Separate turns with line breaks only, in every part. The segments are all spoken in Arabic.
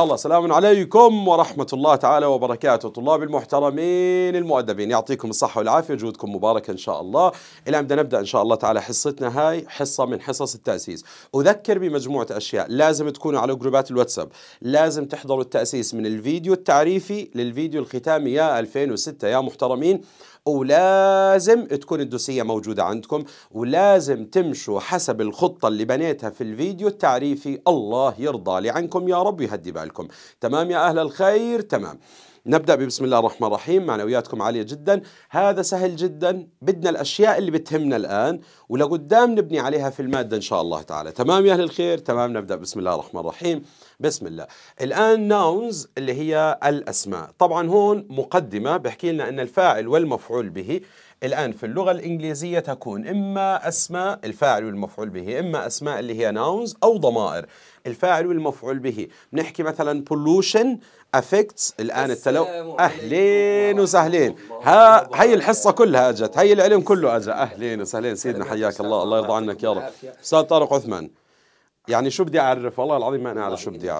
يلا سلام عليكم ورحمة الله تعالى وبركاته طلاب المحترمين المؤدبين يعطيكم الصحة والعافية جودكم مبارك إن شاء الله الآن بدنا نبدأ إن شاء الله تعالى حصتنا هاي حصة من حصص التأسيس أذكر بمجموعة أشياء لازم تكونوا على جروبات الواتساب لازم تحضروا التأسيس من الفيديو التعريفي للفيديو الختامي يا 2006 يا محترمين ولازم تكون الدوسية موجودة عندكم ولازم تمشوا حسب الخطة اللي بنيتها في الفيديو التعريفي الله يرضى لي عنكم يا رب يهدي بالكم لكم تمام يا أهل الخير تمام نبدأ ببسم الله الرحمن الرحيم معنوياتكم عالية جدا هذا سهل جدا بدنا الأشياء اللي بتهمنا الآن ولقدام نبني عليها في المادة إن شاء الله تعالى تمام يا أهل الخير تمام نبدأ بسم الله الرحمن الرحيم بسم الله الآن ناونز اللي هي الأسماء طبعا هون مقدمة بحكي لنا أن الفاعل والمفعول به الآن في اللغة الإنجليزية تكون إما أسماء الفاعل والمفعول به إما أسماء اللي هي ناونز أو ضمائر الفاعل والمفعول به بنحكي مثلا pollution affects الآن التلو أهلين وسهلين ها هي الحصة كلها أجت هي العلم كله أجا أهلين وسهلين سيدنا حياك الله الله يرضى عنك يا رب أستاذ طارق عثمان يعني شو بدي اعرف والله العظيم ما انا اعرف شو بدي يعني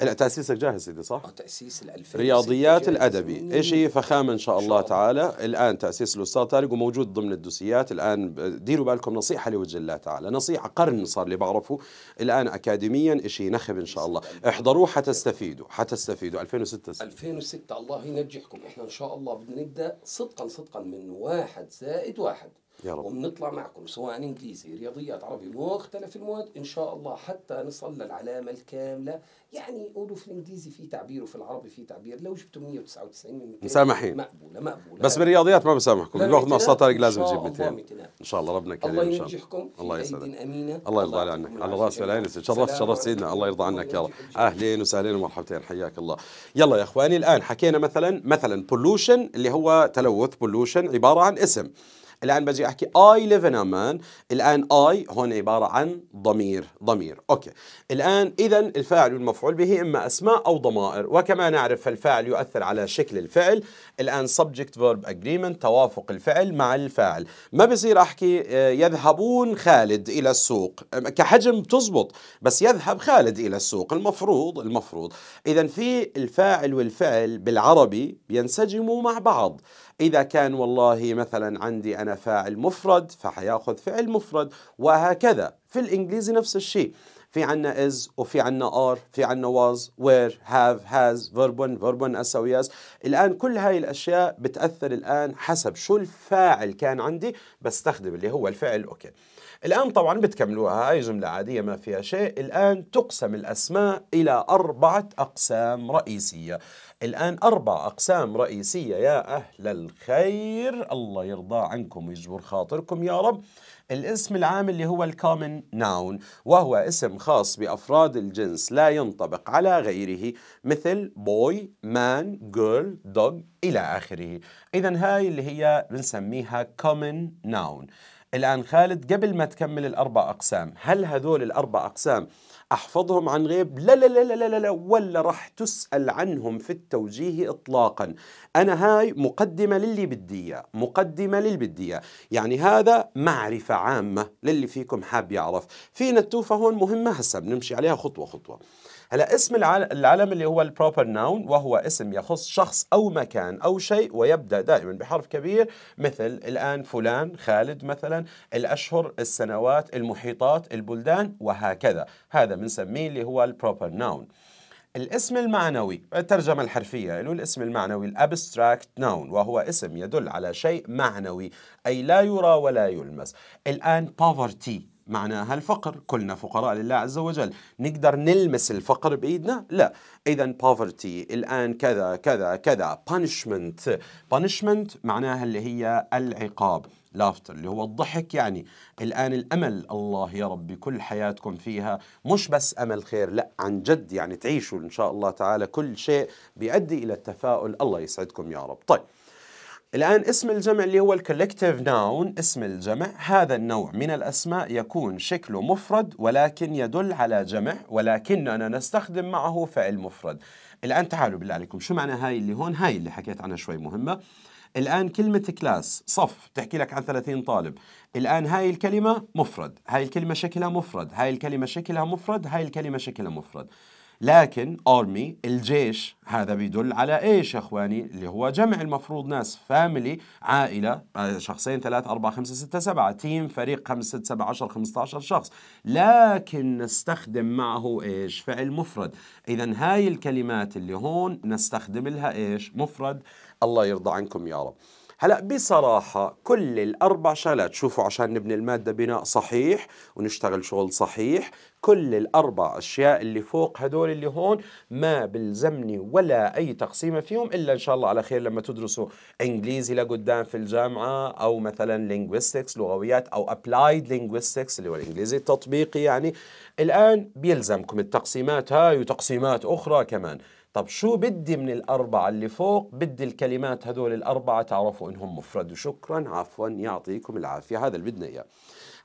اعرف تاسيسك جاهز سيدي صح تاسيس رياضيات الادبي شيء فخامه ان شاء الله تعالى الان تاسيس الاستاذ طارق وموجود ضمن الدوسيات الان ديروا بالكم نصيحه لوجه الله تعالى نصيحه قرن صار اللي بعرفه الان اكاديميا شيء نخب ان شاء الله احضروه حتستفيدوا حتستفيدوا 2006 2006 الله ينجحكم احنا ان شاء الله بدنا نبدا صدقا صدقا من واحد زائد واحد
يا رب وبنطلع
معكم سواء انجليزي رياضيات عربي مختلف المواد ان شاء الله حتى نصل للعلامه الكامله يعني يقولوا في الانجليزي في تعبير وفي العربي في تعبير لو جبتوا 199 من مسامحين مقبوله مقبوله بس بالرياضيات ما بسامحكم باخذ نص طارق لازم يجيب 200 ان شاء الله ربنا كريم الله ينجحكم الله يسعدك امينه الله يرضى عنك على راسي والعين شرفت تشرفت سيدنا الله يرضى عنك يا رب اهلين وسهلين ومرحبتين حياك الله يلا يا اخواني الان حكينا مثلا مثلا بولوشن اللي هو تلوث بولوشن عباره عن اسم الآن بجي أحكي I live in Amman الآن I هون عبارة عن ضمير ضمير أوكي الآن إذا الفاعل والمفعول به إما أسماء أو ضمائر وكما نعرف الفاعل يؤثر على شكل الفعل الآن subject verb agreement توافق الفعل مع الفاعل ما بصير أحكي آه، يذهبون خالد إلى السوق كحجم تزبط بس يذهب خالد إلى السوق المفروض المفروض إذا في الفاعل والفعل بالعربي بينسجموا مع بعض إذا كان والله مثلا عندي أنا فاعل مفرد فحياخذ فعل مفرد وهكذا في الإنجليزي نفس الشيء في عنا is وفي عنا are في عنا was where have has verb one verb one as yes الآن كل هاي الأشياء بتأثر الآن حسب شو الفاعل كان عندي بستخدم اللي هو الفعل أوكي الآن طبعا بتكملوها هاي جملة عادية ما فيها شيء الآن تقسم الأسماء إلى أربعة أقسام رئيسية الآن أربع أقسام رئيسية يا أهل الخير الله يرضى عنكم ويجبر خاطركم يا رب الاسم العام اللي هو الكومن ناون وهو اسم خاص بأفراد الجنس لا ينطبق على غيره مثل بوي مان جيرل دوغ إلى آخره إذا هاي اللي هي بنسميها كومن ناون الآن خالد قبل ما تكمل الأربع أقسام هل هذول الأربع أقسام أحفظهم عن غيب لا لا لا لا لا, لا ولا راح تسأل عنهم في التوجيه إطلاقا أنا هاي مقدمة للي بدي إياه مقدمة للي بدي إياه يعني هذا معرفة عامة للي فيكم حاب يعرف في نتوفة هون مهمة هسه بنمشي عليها خطوة خطوة هلا اسم العلم اللي هو البروبر ناون وهو اسم يخص شخص أو مكان أو شيء ويبدأ دائما بحرف كبير مثل الآن فلان خالد مثلا الأشهر السنوات المحيطات البلدان وهكذا هذا بنسميه اللي هو البروبر ناون الاسم المعنوي الترجمة الحرفية له الاسم المعنوي الابستراكت نون وهو اسم يدل على شيء معنوي أي لا يرى ولا يلمس الآن poverty معناها الفقر كلنا فقراء لله عز وجل نقدر نلمس الفقر بإيدنا؟ لا إذا بوفرتي الآن كذا كذا كذا punishment punishment معناها اللي هي العقاب لافتر اللي هو الضحك يعني الآن الأمل الله يا رب كل حياتكم فيها مش بس أمل خير لا عن جد يعني تعيشوا إن شاء الله تعالى كل شيء بيؤدي إلى التفاؤل الله يسعدكم يا رب طيب الآن اسم الجمع اللي هو الكولكتيف ناون اسم الجمع هذا النوع من الأسماء يكون شكله مفرد ولكن يدل على جمع ولكننا نستخدم معه فعل مفرد الآن تعالوا بالله عليكم شو معنى هاي اللي هون هاي اللي حكيت عنها شوي مهمة الآن كلمة كلاس صف تحكي لك عن 30 طالب الآن هاي الكلمة مفرد هاي الكلمة شكلها مفرد هاي الكلمة شكلها مفرد هاي الكلمة شكلها مفرد لكن ارمي الجيش هذا بيدل على ايش يا اخواني اللي هو جمع المفروض ناس فاميلي عائله شخصين ثلاث أربعة خمسة ستة سبعة تيم فريق خمسة ستة سبعة عشر خمسة عشر شخص لكن نستخدم معه ايش فعل مفرد اذا هاي الكلمات اللي هون نستخدم لها ايش مفرد الله يرضى عنكم يا رب هلا بصراحه كل الاربع شغلات شوفوا عشان نبني الماده بناء صحيح ونشتغل شغل صحيح كل الاربع اشياء اللي فوق هدول اللي هون ما بلزمني ولا اي تقسيمه فيهم الا ان شاء الله على خير لما تدرسوا انجليزي لقدام في الجامعه او مثلا لينغويستكس لغويات او ابلايد لينغويستكس اللي هو الانجليزي التطبيقي يعني الان بيلزمكم التقسيمات هاي وتقسيمات اخرى كمان طب شو بدي من الأربعة اللي فوق بدي الكلمات هذول الأربعة تعرفوا إنهم مفرد وشكرا عفوا يعطيكم العافية هذا اللي بدنا إياه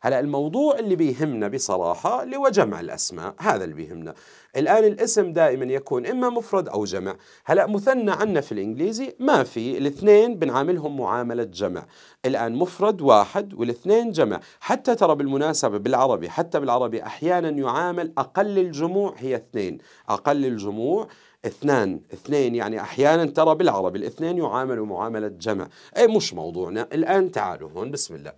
هلا الموضوع اللي بيهمنا بصراحة اللي هو جمع الأسماء هذا اللي بيهمنا الآن الاسم دائما يكون إما مفرد أو جمع هلا مثنى عنا في الإنجليزي ما في الاثنين بنعاملهم معاملة جمع الآن مفرد واحد والاثنين جمع حتى ترى بالمناسبة بالعربي حتى بالعربي أحيانا يعامل أقل الجموع هي اثنين أقل الجموع اثنان اثنين يعني أحيانا ترى بالعربي الاثنين يعاملوا معاملة جمع أي مش موضوعنا الآن تعالوا هون بسم الله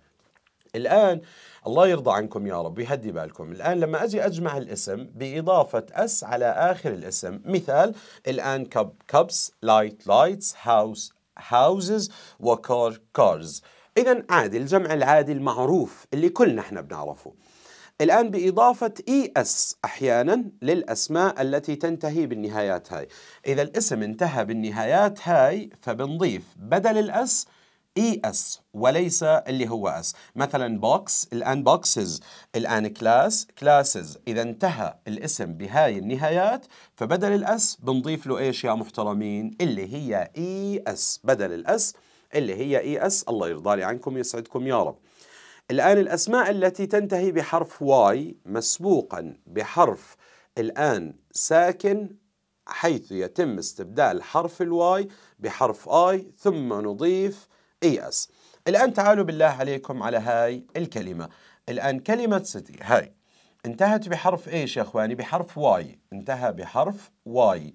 الآن الله يرضى عنكم يا رب يهدي بالكم الآن لما أجي أجمع الاسم بإضافة أس على آخر الاسم مثال الآن كب كبس لايت لايتس هاوس هاوزز وكار كارز إذا عادي الجمع العادي المعروف اللي كلنا احنا بنعرفه الآن بإضافة إي e أس أحيانا للأسماء التي تنتهي بالنهايات هاي إذا الاسم انتهى بالنهايات هاي فبنضيف بدل الأس اي e اس وليس اللي هو اس مثلا بوكس الان بوكسز الان كلاس كلاسز اذا انتهى الاسم بهاي النهايات فبدل الاس بنضيف له ايش يا محترمين اللي هي اي e اس بدل الاس اللي هي اي اس الله يرضى لي عنكم يسعدكم يا رب الآن الأسماء التي تنتهي بحرف واي مسبوقا بحرف الآن ساكن حيث يتم استبدال حرف الواي بحرف آي ثم نضيف اي اس الآن تعالوا بالله عليكم على هاي الكلمة الآن كلمة سيتي هاي انتهت بحرف ايش يا اخواني بحرف واي انتهى بحرف واي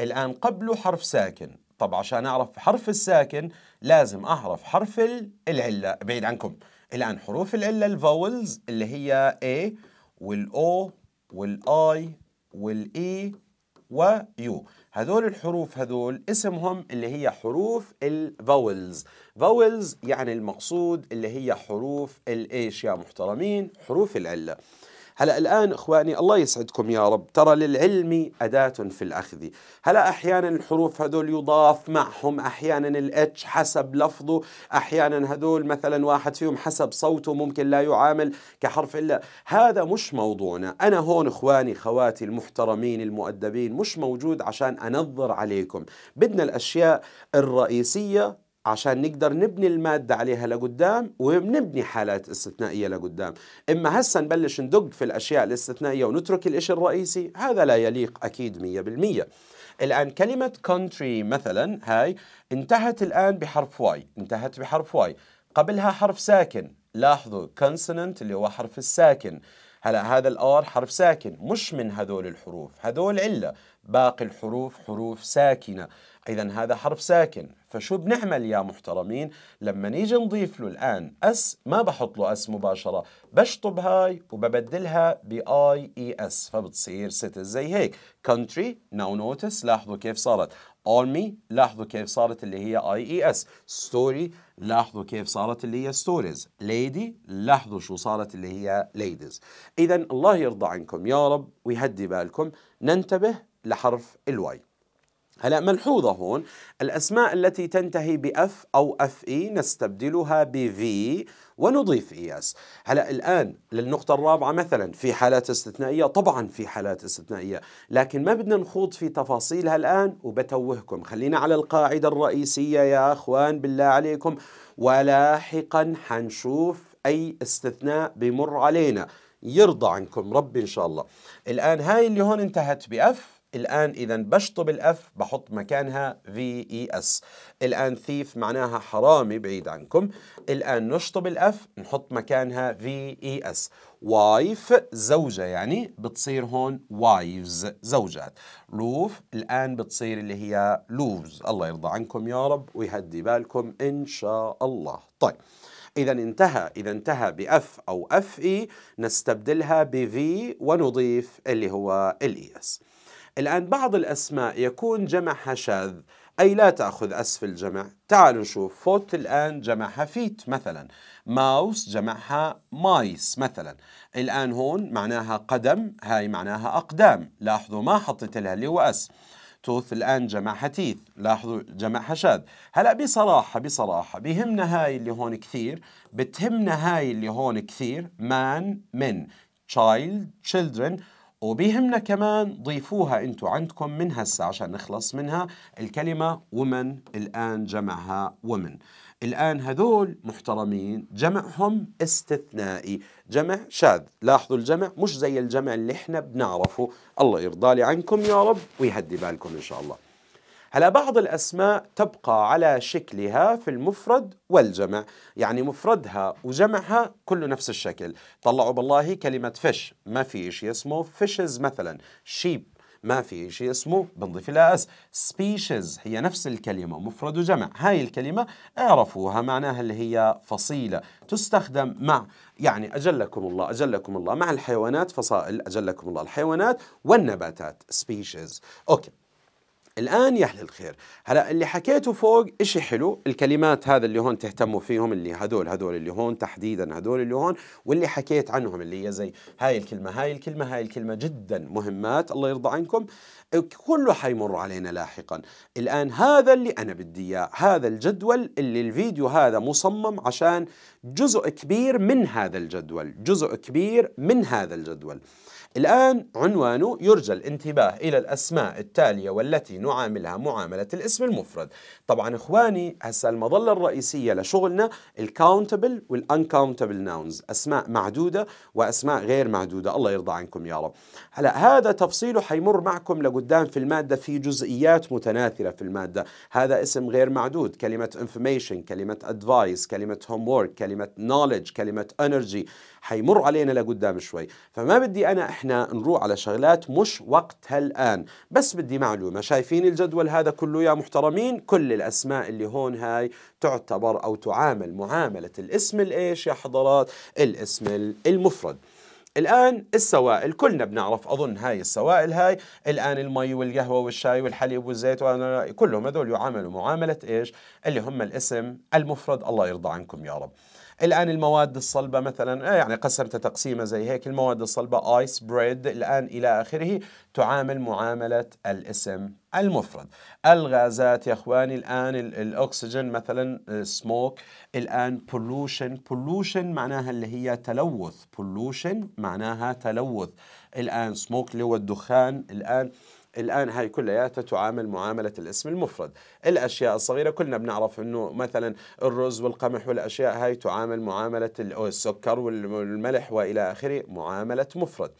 الآن قبله حرف ساكن طب عشان أعرف حرف الساكن لازم أعرف حرف العلة بعيد عنكم الآن حروف العلة الفاولز اللي هي A والأو والآي والإي e ويو هذول الحروف هذول اسمهم اللي هي حروف الفاولز فاولز يعني المقصود اللي هي حروف الايش يا محترمين حروف العله هلا الآن إخواني الله يسعدكم يا رب ترى للعلم أداة في الأخذ هلا أحيانا الحروف هذول يضاف معهم أحيانا الاتش حسب لفظه أحيانا هذول مثلا واحد فيهم حسب صوته ممكن لا يعامل كحرف إلا هذا مش موضوعنا أنا هون إخواني خواتي المحترمين المؤدبين مش موجود عشان أنظر عليكم بدنا الأشياء الرئيسية عشان نقدر نبني المادة عليها لقدام ونبني حالات استثنائية لقدام إما هسا نبلش ندق في الأشياء الاستثنائية ونترك الإشي الرئيسي هذا لا يليق أكيد مية بالمية الآن كلمة country مثلا هاي انتهت الآن بحرف واي انتهت بحرف واي قبلها حرف ساكن لاحظوا consonant اللي هو حرف الساكن هلا هذا الار حرف ساكن مش من هذول الحروف هذول عله باقي الحروف حروف ساكنه اذا هذا حرف ساكن فشو بنعمل يا محترمين لما نيجي نضيف له الان اس ما بحط له اس مباشره بشطب هاي وببدلها باي اي اس فبتصير ست زي هيك country now notice لاحظوا كيف صارت on me لاحظوا كيف صارت اللي هي اي اي اس story لاحظوا كيف صارت اللي هي stories lady لاحظوا شو صارت اللي هي ladies اذا الله يرضى عنكم يا رب ويهدي بالكم ننتبه لحرف الواي هلا ملحوظة هون الأسماء التي تنتهي بأف أو أف إي نستبدلها بفي ونضيف اس هلا الآن للنقطة الرابعة مثلا في حالات استثنائية طبعا في حالات استثنائية لكن ما بدنا نخوض في تفاصيلها الآن وبتوهكم خلينا على القاعدة الرئيسية يا أخوان بالله عليكم ولاحقا حنشوف أي استثناء بمر علينا يرضى عنكم ربي إن شاء الله الآن هاي اللي هون انتهت بأف الآن إذا بشطب الأف بحط مكانها في إي اس الآن ثيف معناها حرامي بعيد عنكم الآن نشطب الأف نحط مكانها في إي اس وايف زوجة يعني بتصير هون وايفز زوجات لوف الآن بتصير اللي هي لوفز الله يرضى عنكم يا رب ويهدي بالكم إن شاء الله طيب إذا انتهى إذا انتهى بأف أو أف إي نستبدلها بفي ونضيف اللي هو الإي اس e الآن بعض الأسماء يكون جمعها شاذ أي لا تأخذ أسف الجمع تعالوا نشوف فوت الآن جمعها فيت مثلا ماوس جمعها مايس مثلا الآن هون معناها قدم هاي معناها أقدام لاحظوا ما حطيت لها اللي هو أس توث الآن جمعها تيث لاحظوا جمعها شاذ هلأ بصراحة بصراحة بهمنا هاي اللي هون كثير بتهمنا هاي اللي هون كثير مان من child children وبيهمنا كمان ضيفوها انتوا عندكم من هسا عشان نخلص منها الكلمة ومن الآن جمعها ومن الآن هذول محترمين جمعهم استثنائي جمع شاذ لاحظوا الجمع مش زي الجمع اللي احنا بنعرفه الله يرضى لي عنكم يا رب ويهدي بالكم إن شاء الله هلا بعض الأسماء تبقى على شكلها في المفرد والجمع يعني مفردها وجمعها كله نفس الشكل طلعوا بالله كلمة فش ما في شيء اسمه فيشز مثلا شيب ما في شيء اسمه بنضيف لها اس species هي نفس الكلمة مفرد وجمع هاي الكلمة اعرفوها معناها اللي هي فصيلة تستخدم مع يعني أجلكم الله أجلكم الله مع الحيوانات فصائل أجلكم الله الحيوانات والنباتات species أوكي الآن يا أهل الخير هلا اللي حكيته فوق إشي حلو الكلمات هذا اللي هون تهتموا فيهم اللي هذول هذول اللي هون تحديدا هذول اللي هون واللي حكيت عنهم اللي هي زي هاي الكلمة هاي الكلمة هاي الكلمة جدا مهمات الله يرضى عنكم كله حيمر علينا لاحقا الآن هذا اللي أنا بدي إياه هذا الجدول اللي الفيديو هذا مصمم عشان جزء كبير من هذا الجدول جزء كبير من هذا الجدول الآن عنوانه يرجى الانتباه إلى الأسماء التالية والتي نعاملها معاملة الاسم المفرد طبعا إخواني هسا المظلة الرئيسية لشغلنا الكاونتبل والانكاونتبل ناونز أسماء معدودة وأسماء غير معدودة الله يرضى عنكم يا رب هلا هذا تفصيله حيمر معكم لقدام في المادة في جزئيات متناثرة في المادة هذا اسم غير معدود كلمة information كلمة advice كلمة homework كلمة knowledge كلمة energy حيمر علينا لقدام شوي فما بدي أنا احنا نروح على شغلات مش وقتها الآن بس بدي معلومة شايفين الجدول هذا كله يا محترمين كل الأسماء اللي هون هاي تعتبر أو تعامل معاملة الاسم الإيش يا حضرات الاسم المفرد الآن السوائل كلنا بنعرف أظن هاي السوائل هاي الآن المي والقهوة والشاي والحليب والزيت كلهم هذول يعاملوا معاملة إيش اللي هم الاسم المفرد الله يرضى عنكم يا رب الآن المواد الصلبة مثلا آه، يعني قسمت تقسيمة زي هيك المواد الصلبة آيس بريد الآن إلى آخره تعامل معاملة الاسم المفرد الغازات يا اخواني الان الاكسجين مثلا سموك آه، الان بولوشن بولوشن معناها اللي هي تلوث بولوشن معناها تلوث الان سموك اللي هو الدخان الان الآن هاي كلياتها تعامل معاملة الاسم المفرد الأشياء الصغيرة كلنا بنعرف أنه مثلا الرز والقمح والأشياء هاي تعامل معاملة السكر والملح وإلى آخره معاملة مفرد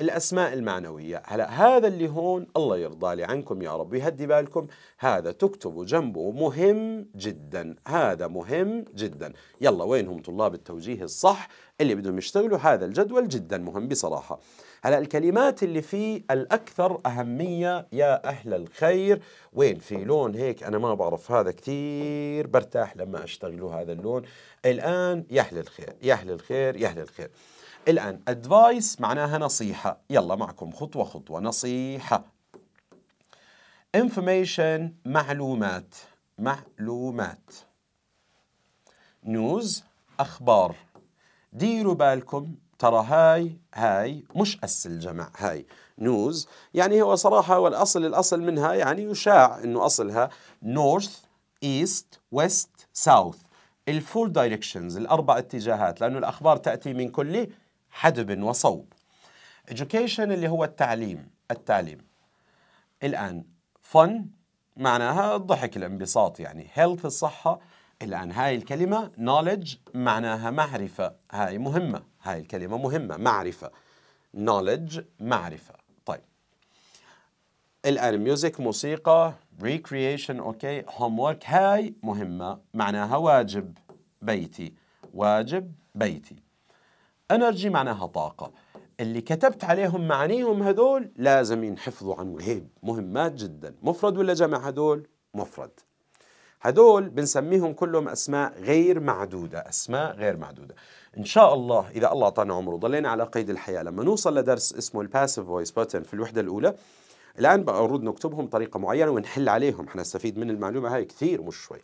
الأسماء المعنوية هلا هذا اللي هون الله يرضى لي عنكم يا رب يهدي بالكم هذا تكتبوا جنبه مهم جدا هذا مهم جدا يلا وينهم طلاب التوجيه الصح اللي بدهم يشتغلوا هذا الجدول جدا مهم بصراحة هلا الكلمات اللي فيه الأكثر أهمية يا أهل الخير وين في لون هيك أنا ما بعرف هذا كثير برتاح لما أشتغله هذا اللون الآن يا أهل الخير يا أهل الخير يا أهل الخير الآن أدفايس معناها نصيحة يلا معكم خطوة خطوة نصيحة information معلومات معلومات نيوز أخبار ديروا بالكم ترى هاي هاي مش أس الجمع هاي نيوز يعني هو صراحة والأصل الأصل منها يعني يشاع أنه أصلها نورث إيست ويست ساوث الفور دايركشنز الأربع اتجاهات لأنه الأخبار تأتي من كل حدب وصوب education اللي هو التعليم التعليم الآن fun معناها الضحك الانبساط يعني health الصحة الآن هاي الكلمة knowledge معناها معرفة هاي مهمة هاي الكلمة مهمة معرفة knowledge معرفة طيب الآن music موسيقى recreation أوكي homework هاي مهمة معناها واجب بيتي واجب بيتي انرجي معناها طاقه اللي كتبت عليهم معانيهم هذول لازم ينحفظوا عن عناوين مهمات جدا مفرد ولا جمع هذول مفرد هذول بنسميهم كلهم اسماء غير معدوده اسماء غير معدوده ان شاء الله اذا الله اعطانا عمره ضلينا على قيد الحياه لما نوصل لدرس اسمه الباسيف فويس باترن في الوحده الاولى الان بقى نكتبهم بطريقه معينه ونحل عليهم حنستفيد من المعلومه هاي كثير مش شوي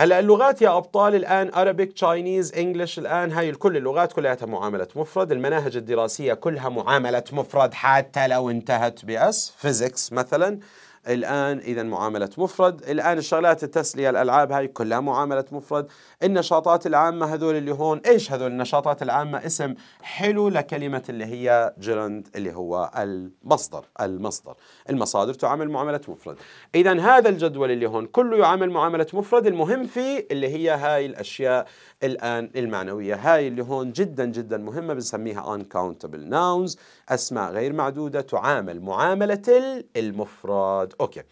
هلا اللغات يا ابطال الان Arabic تشاينيز انجلش الان هاي كل اللغات كلها معامله مفرد المناهج الدراسيه كلها معامله مفرد حتى لو انتهت باس فيزيكس مثلا الآن إذا معاملة مفرد الآن الشغلات التسلية الألعاب هاي كلها معاملة مفرد النشاطات العامة هذول اللي هون إيش هذول النشاطات العامة اسم حلو لكلمة اللي هي جرند اللي هو المصدر المصدر المصادر تعامل معاملة مفرد إذا هذا الجدول اللي هون كله يعامل معاملة مفرد المهم فيه اللي هي هاي الأشياء الآن المعنوية هاي اللي هون جدا جدا مهمة بنسميها uncountable nouns أسماء غير معدودة تعامل معاملة المفرد أوكي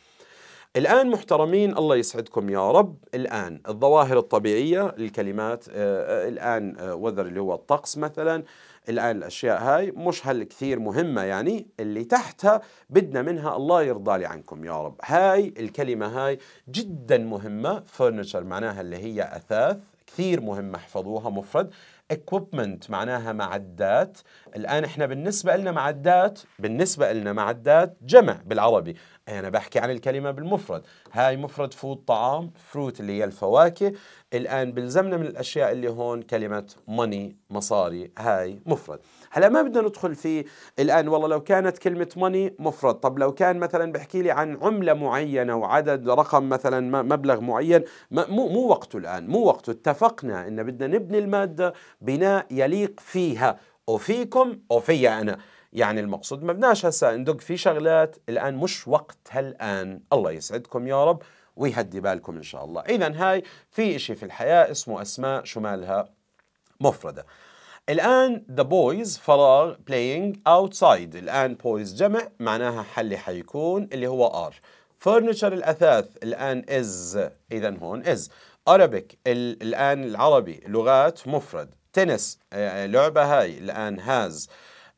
الآن محترمين الله يسعدكم يا رب الآن الظواهر الطبيعية الكلمات آه، آه، الآن آه، وذر اللي هو الطقس مثلا الآن الأشياء هاي مش هل كثير مهمة يعني اللي تحتها بدنا منها الله يرضى لي عنكم يا رب هاي الكلمة هاي جدا مهمة فرنشر معناها اللي هي أثاث كثير مهم احفظوها مفرد equipment معناها معدات الآن إحنا بالنسبة لنا معدات بالنسبة لنا معدات جمع بالعربي أنا بحكي عن الكلمة بالمفرد هاي مفرد فود طعام فروت اللي هي الفواكه الآن بلزمنا من الأشياء اللي هون كلمة ماني مصاري هاي مفرد هلا ما بدنا ندخل في الآن والله لو كانت كلمة ماني مفرد طب لو كان مثلا بحكي لي عن عملة معينة وعدد رقم مثلا مبلغ معين مو مو وقته الآن مو وقته اتفقنا إن بدنا نبني المادة بناء يليق فيها وفيكم وفيا أنا يعني المقصود ما بدناش هسا ندق في شغلات الآن مش وقتها الآن الله يسعدكم يا رب ويهدي بالكم إن شاء الله إذا هاي في إشي في الحياة اسمه أسماء شمالها مفردة الآن the boys فراغ playing outside الآن boys جمع معناها حل حيكون اللي هو are furniture الأثاث الآن is إذا هون is Arabic الآن العربي لغات مفرد تنس آه، آه، لعبة هاي الآن has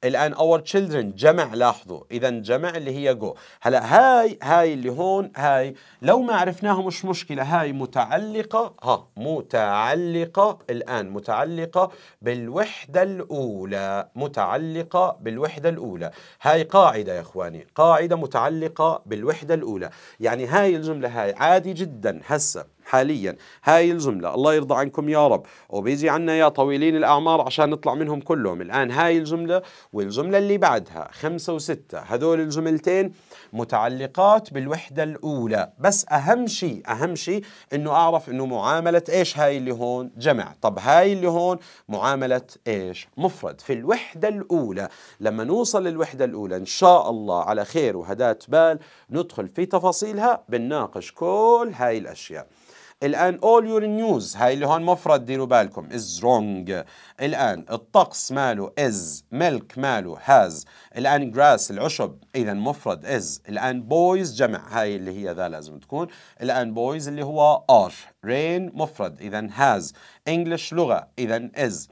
الان اور تشيلدرن جمع لاحظوا اذا جمع اللي هي جو هلا هاي هاي اللي هون هاي لو ما عرفناها مش مشكله هاي متعلقه ها متعلقه الان متعلقه بالوحده الاولى متعلقه بالوحده الاولى هاي قاعده يا اخواني قاعده متعلقه بالوحده الاولى يعني هاي الجمله هاي عادي جدا هسه حاليا هاي الجملة الله يرضى عنكم يا رب وبيجي عنا يا طويلين الأعمار عشان نطلع منهم كلهم الآن هاي الجملة والجملة اللي بعدها خمسة وستة هذول الجملتين متعلقات بالوحدة الأولى بس أهم شيء أهم شيء أنه أعرف أنه معاملة إيش هاي اللي هون جمع طب هاي اللي هون معاملة إيش مفرد في الوحدة الأولى لما نوصل للوحدة الأولى إن شاء الله على خير وهدات بال ندخل في تفاصيلها بنناقش كل هاي الأشياء الآن all your news هاي اللي هون مفرد ديروا بالكم is wrong الآن الطقس ماله is milk ماله has الآن grass العشب إذا مفرد is الآن boys جمع هاي اللي هي ذا لازم تكون الآن boys اللي هو are rain مفرد إذا has English لغة إذا is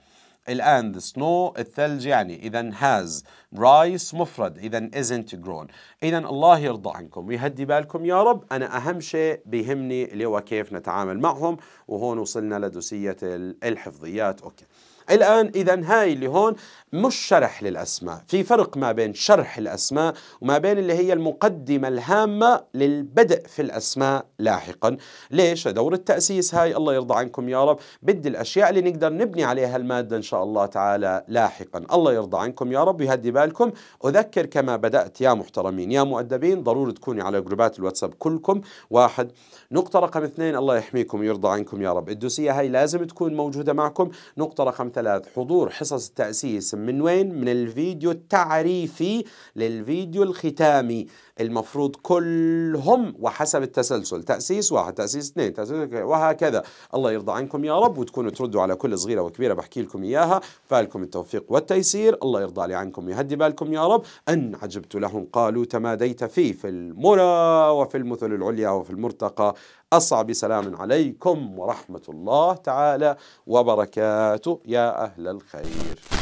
الآن the snow الثلج يعني إذا has rice مفرد إذا isn't grown إذا الله يرضى عنكم ويهدي بالكم يا رب أنا أهم شيء بيهمني اللي هو كيف نتعامل معهم وهون وصلنا لدوسية الحفظيات أوكي الآن إذا هاي اللي هون مش شرح للأسماء في فرق ما بين شرح الأسماء وما بين اللي هي المقدمة الهامة للبدء في الأسماء لاحقا ليش؟ دور التأسيس هاي الله يرضى عنكم يا رب بدي الأشياء اللي نقدر نبني عليها المادة إن شاء الله تعالى لاحقا الله يرضى عنكم يا رب ويهدي بالكم أذكر كما بدأت يا محترمين يا مؤدبين ضروري تكوني على جروبات الواتساب كلكم واحد نقطة رقم اثنين الله يحميكم ويرضى عنكم معكم يا رب الدوسية هاي لازم تكون موجودة معكم نقطة رقم ثلاث حضور حصص التأسيس من وين؟ من الفيديو التعريفي للفيديو الختامي المفروض كلهم وحسب التسلسل تأسيس واحد تأسيس اثنين تأسيس وهكذا الله يرضى عنكم يا رب وتكونوا تردوا على كل صغيرة وكبيرة بحكي لكم إياها فالكم التوفيق والتيسير الله يرضى لي عنكم يهدي بالكم يا رب أن عجبت لهم قالوا تماديت فيه في المرى وفي المثل العليا وفي المرتقى أصعب بسلام عليكم ورحمة الله تعالى وبركاته يا أهل الخير